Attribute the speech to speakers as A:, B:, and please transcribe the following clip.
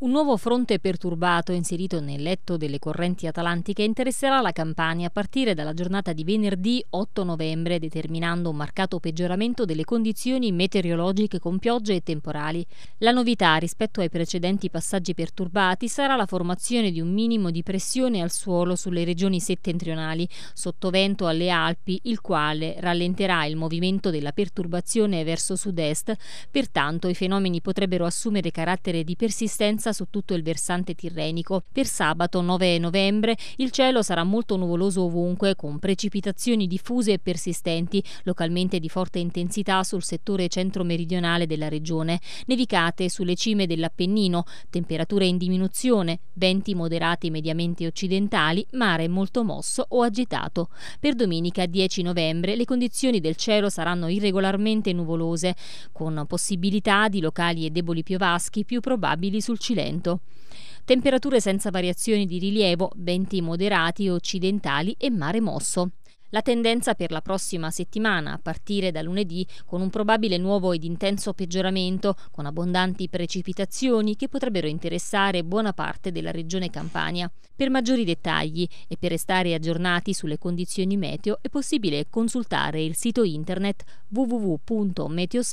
A: Un nuovo fronte perturbato inserito nel letto delle correnti atlantiche interesserà la Campania a partire dalla giornata di venerdì 8 novembre, determinando un marcato peggioramento delle condizioni meteorologiche con piogge e temporali. La novità rispetto ai precedenti passaggi perturbati sarà la formazione di un minimo di pressione al suolo sulle regioni settentrionali, sottovento alle Alpi, il quale rallenterà il movimento della perturbazione verso sud-est, pertanto i fenomeni potrebbero assumere carattere di persistenza vigilanza su tutto il versante tirrenico. Per sabato 9 novembre il cielo sarà molto nuvoloso ovunque con precipitazioni diffuse e persistenti, localmente di forte intensità sul settore centro-meridionale della regione, nevicate sulle cime dell'Appennino, temperature in diminuzione, venti moderati mediamente occidentali, mare molto mosso o agitato. Per domenica 10 novembre le condizioni del cielo saranno irregolarmente nuvolose, con possibilità di locali e deboli piovaschi più probabili sul cilindro lento. Temperature senza variazioni di rilievo, venti moderati occidentali e mare mosso. La tendenza per la prossima settimana, a partire da lunedì, con un probabile nuovo ed intenso peggioramento, con abbondanti precipitazioni che potrebbero interessare buona parte della regione Campania. Per maggiori dettagli e per restare aggiornati sulle condizioni meteo è possibile consultare il sito internet wwwmeteo